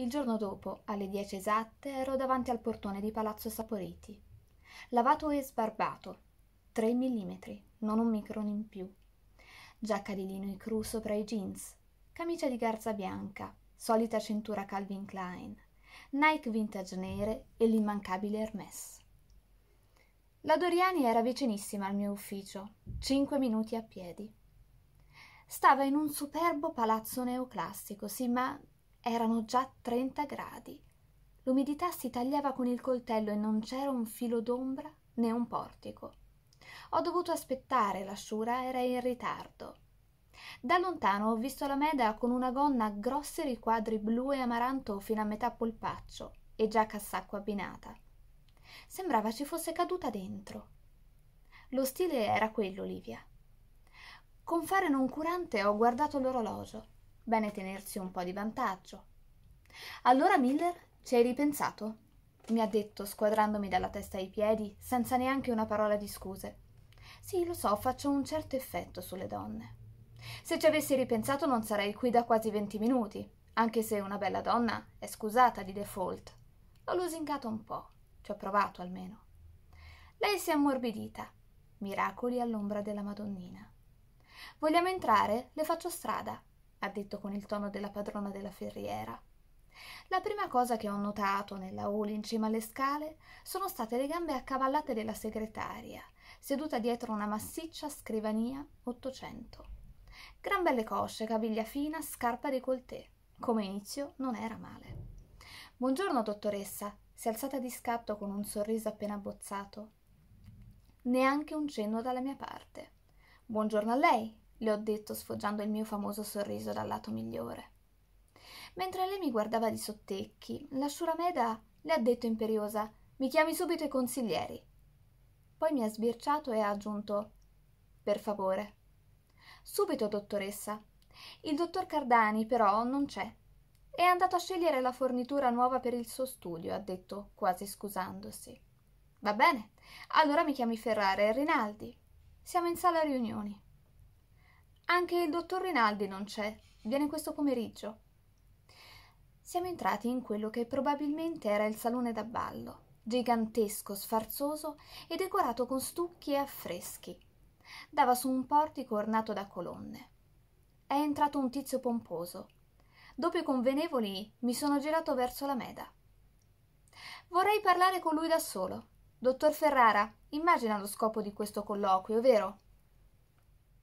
Il giorno dopo, alle dieci esatte, ero davanti al portone di Palazzo Saporiti. Lavato e sbarbato, 3 mm, non un micron in più. Giacca di lino cru sopra i jeans, camicia di garza bianca, solita cintura Calvin Klein, Nike vintage nere e l'immancabile Hermes. La Doriani era vicinissima al mio ufficio, cinque minuti a piedi. Stava in un superbo palazzo neoclassico, sì, ma erano già 30 gradi. L'umidità si tagliava con il coltello e non c'era un filo d'ombra né un portico. Ho dovuto aspettare, l'asciura era in ritardo. Da lontano ho visto la meda con una gonna a grossi riquadri blu e amaranto fino a metà polpaccio e giacca a sacco abbinata. Sembrava ci fosse caduta dentro. Lo stile era quello, Livia. Con fare noncurante ho guardato l'orologio. Bene tenersi un po' di vantaggio. Allora Miller ci hai ripensato? mi ha detto, squadrandomi dalla testa ai piedi, senza neanche una parola di scuse. Sì, lo so, faccio un certo effetto sulle donne. Se ci avessi ripensato non sarei qui da quasi venti minuti, anche se una bella donna è scusata di default. L'ho lusingato un po', ci ho provato almeno. Lei si è ammorbidita. Miracoli all'ombra della Madonnina. Vogliamo entrare? Le faccio strada ha detto con il tono della padrona della ferriera. La prima cosa che ho notato nella hall in cima alle scale sono state le gambe accavallate della segretaria, seduta dietro una massiccia scrivania 800. Gran belle cosce, caviglia fina, scarpa di coltè. Come inizio non era male. Buongiorno, dottoressa, si è alzata di scatto con un sorriso appena abbozzato. Neanche un cenno dalla mia parte. Buongiorno a lei, le ho detto sfoggiando il mio famoso sorriso dal lato migliore. Mentre lei mi guardava di sottecchi, la Shurameda le ha detto imperiosa Mi chiami subito i consiglieri. Poi mi ha sbirciato e ha aggiunto Per favore. Subito, dottoressa. Il dottor Cardani, però, non c'è. È andato a scegliere la fornitura nuova per il suo studio, ha detto, quasi scusandosi. Va bene, allora mi chiami Ferrara e Rinaldi. Siamo in sala riunioni. Anche il dottor Rinaldi non c'è, viene questo pomeriggio. Siamo entrati in quello che probabilmente era il salone da ballo, gigantesco, sfarzoso e decorato con stucchi e affreschi. Dava su un portico ornato da colonne. È entrato un tizio pomposo. Dopo i convenevoli mi sono girato verso la meda. Vorrei parlare con lui da solo. Dottor Ferrara, immagina lo scopo di questo colloquio, vero?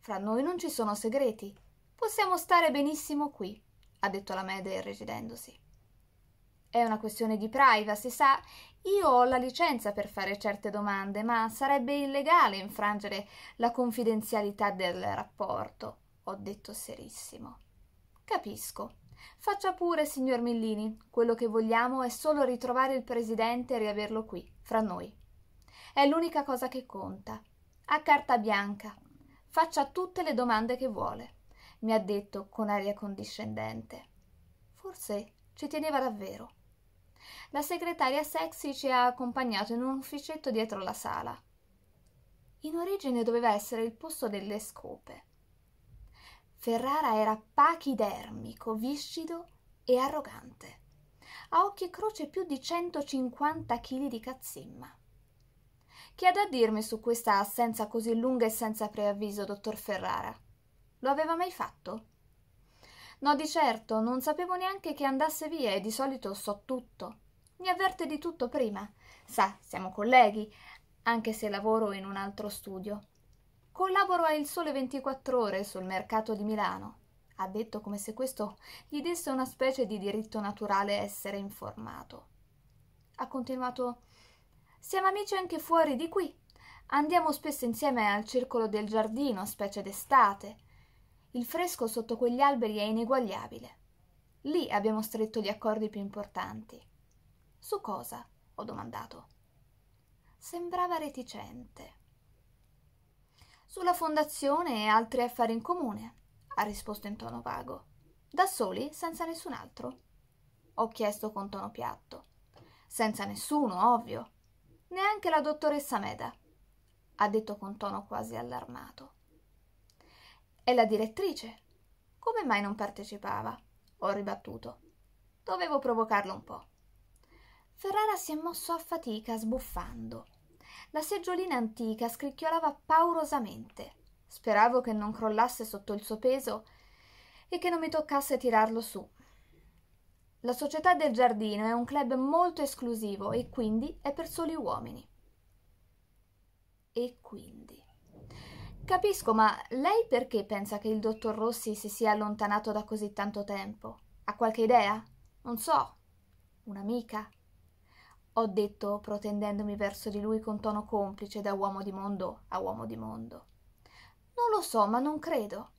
Fra noi non ci sono segreti. Possiamo stare benissimo qui, ha detto la Mede irrigidendosi. È una questione di privacy, sa? Io ho la licenza per fare certe domande, ma sarebbe illegale infrangere la confidenzialità del rapporto, ho detto serissimo. Capisco. Faccia pure, signor Millini. Quello che vogliamo è solo ritrovare il presidente e riaverlo qui, fra noi. È l'unica cosa che conta. A carta bianca, faccia tutte le domande che vuole, mi ha detto con aria condiscendente. Forse ci teneva davvero. La segretaria sexy ci ha accompagnato in un ufficetto dietro la sala. In origine doveva essere il posto delle scope. Ferrara era pachidermico, viscido e arrogante. A occhi e croce più di 150 kg di cazzimma. Che ha da dirmi su questa assenza così lunga e senza preavviso, dottor Ferrara? Lo aveva mai fatto? No, di certo, non sapevo neanche che andasse via e di solito so tutto. Mi avverte di tutto prima. Sa, siamo colleghi, anche se lavoro in un altro studio. Collaboro a Il Sole 24 Ore sul mercato di Milano. Ha detto come se questo gli desse una specie di diritto naturale essere informato. Ha continuato siamo amici anche fuori di qui. Andiamo spesso insieme al circolo del giardino, specie d'estate. Il fresco sotto quegli alberi è ineguagliabile. Lì abbiamo stretto gli accordi più importanti. Su cosa? ho domandato. Sembrava reticente. Sulla fondazione e altri affari in comune, ha risposto in tono vago. Da soli, senza nessun altro? Ho chiesto con tono piatto. Senza nessuno, ovvio neanche la dottoressa Meda, ha detto con tono quasi allarmato. E la direttrice? Come mai non partecipava? Ho ribattuto. Dovevo provocarlo un po'. Ferrara si è mosso a fatica, sbuffando. La seggiolina antica scricchiolava paurosamente. Speravo che non crollasse sotto il suo peso e che non mi toccasse tirarlo su, la Società del Giardino è un club molto esclusivo e quindi è per soli uomini. E quindi. Capisco, ma lei perché pensa che il dottor Rossi si sia allontanato da così tanto tempo? Ha qualche idea? Non so. Un'amica? Ho detto, protendendomi verso di lui con tono complice da uomo di mondo a uomo di mondo. Non lo so, ma non credo.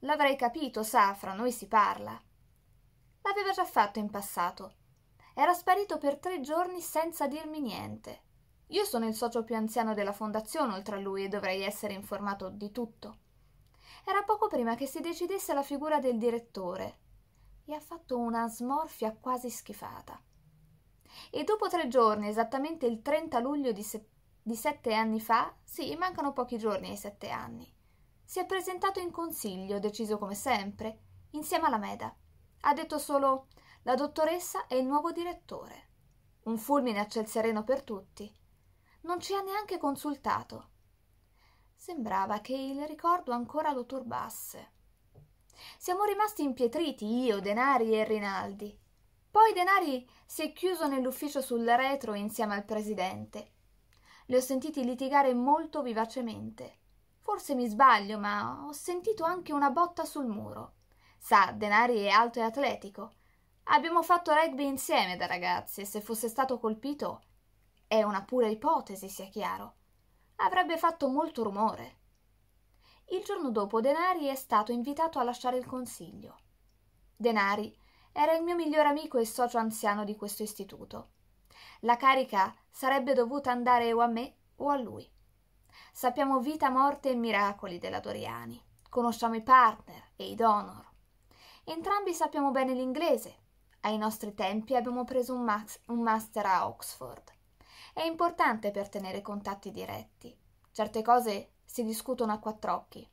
L'avrei capito, sa, fra noi si parla. L'aveva già fatto in passato. Era sparito per tre giorni senza dirmi niente. Io sono il socio più anziano della fondazione oltre a lui e dovrei essere informato di tutto. Era poco prima che si decidesse la figura del direttore e ha fatto una smorfia quasi schifata. E dopo tre giorni, esattamente il 30 luglio di, se- di sette anni fa, sì, mancano pochi giorni ai sette anni, si è presentato in consiglio, deciso come sempre, insieme alla Meda. Ha detto solo la dottoressa è il nuovo direttore. Un fulmine a ciel sereno per tutti. Non ci ha neanche consultato. Sembrava che il ricordo ancora lo turbasse. Siamo rimasti impietriti io, Denari e Rinaldi. Poi Denari si è chiuso nell'ufficio sul retro insieme al presidente. Le ho sentiti litigare molto vivacemente. Forse mi sbaglio, ma ho sentito anche una botta sul muro. Sa, Denari è alto e atletico. Abbiamo fatto rugby insieme da ragazzi e se fosse stato colpito è una pura ipotesi, sia chiaro. Avrebbe fatto molto rumore. Il giorno dopo Denari è stato invitato a lasciare il consiglio. Denari era il mio miglior amico e socio anziano di questo istituto. La carica sarebbe dovuta andare o a me o a lui. Sappiamo vita, morte e miracoli della Doriani. Conosciamo i partner e i donor. Entrambi sappiamo bene l'inglese. Ai nostri tempi abbiamo preso un, ma- un master a Oxford. È importante per tenere contatti diretti. Certe cose si discutono a quattro occhi.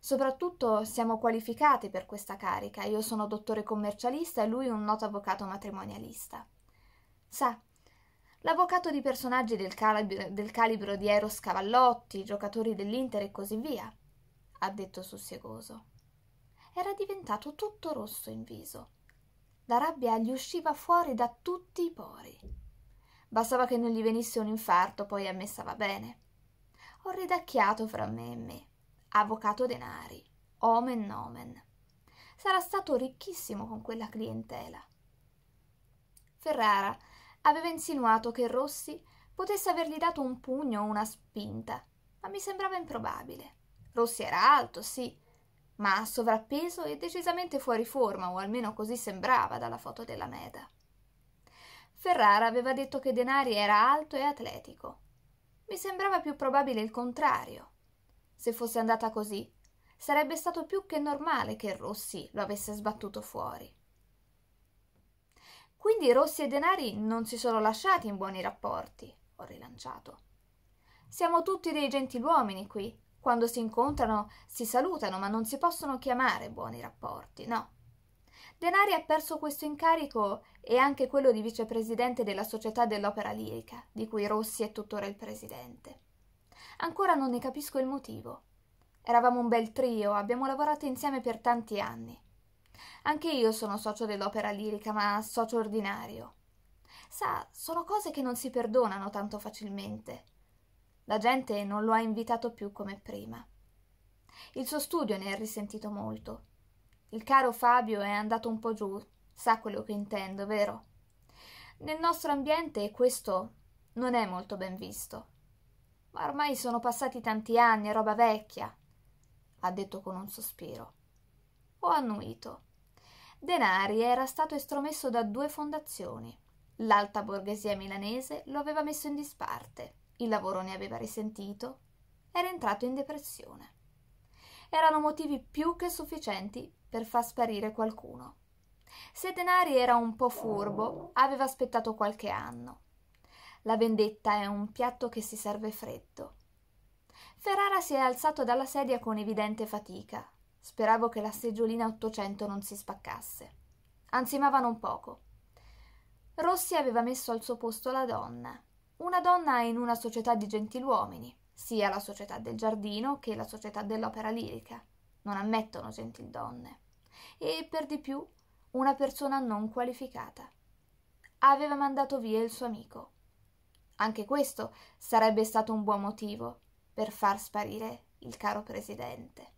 Soprattutto siamo qualificati per questa carica. Io sono dottore commercialista e lui un noto avvocato matrimonialista. Sa, l'avvocato di personaggi del, calib- del calibro di Eros Cavallotti, giocatori dell'Inter e così via, ha detto sussiegoso era diventato tutto rosso in viso. La rabbia gli usciva fuori da tutti i pori. Bastava che non gli venisse un infarto, poi a me stava bene. Ho ridacchiato fra me e me. Avvocato denari. Omen nomen. Sarà stato ricchissimo con quella clientela. Ferrara aveva insinuato che Rossi potesse avergli dato un pugno o una spinta, ma mi sembrava improbabile. Rossi era alto, sì, ma sovrappeso e decisamente fuori forma, o almeno così sembrava dalla foto della Meda. Ferrara aveva detto che Denari era alto e atletico. Mi sembrava più probabile il contrario. Se fosse andata così, sarebbe stato più che normale che Rossi lo avesse sbattuto fuori. Quindi Rossi e Denari non si sono lasciati in buoni rapporti, ho rilanciato. Siamo tutti dei gentiluomini qui, quando si incontrano si salutano, ma non si possono chiamare buoni rapporti, no. Denari ha perso questo incarico e anche quello di vicepresidente della Società dell'Opera Lirica, di cui Rossi è tuttora il presidente. Ancora non ne capisco il motivo. Eravamo un bel trio, abbiamo lavorato insieme per tanti anni. Anche io sono socio dell'opera lirica, ma socio ordinario. Sa, sono cose che non si perdonano tanto facilmente. La gente non lo ha invitato più come prima. Il suo studio ne ha risentito molto. Il caro Fabio è andato un po' giù, sa quello che intendo, vero? Nel nostro ambiente questo non è molto ben visto. Ma ormai sono passati tanti anni, è roba vecchia, ha detto con un sospiro. Ho annuito. Denari era stato estromesso da due fondazioni. L'alta borghesia milanese lo aveva messo in disparte il lavoro ne aveva risentito, era entrato in depressione. Erano motivi più che sufficienti per far sparire qualcuno. Se Denari era un po' furbo, aveva aspettato qualche anno. La vendetta è un piatto che si serve freddo. Ferrara si è alzato dalla sedia con evidente fatica. Speravo che la seggiolina 800 non si spaccasse. Ansimava un poco. Rossi aveva messo al suo posto la donna una donna in una società di gentiluomini, sia la società del giardino che la società dell'opera lirica. Non ammettono gentildonne. E per di più, una persona non qualificata. Aveva mandato via il suo amico. Anche questo sarebbe stato un buon motivo per far sparire il caro presidente.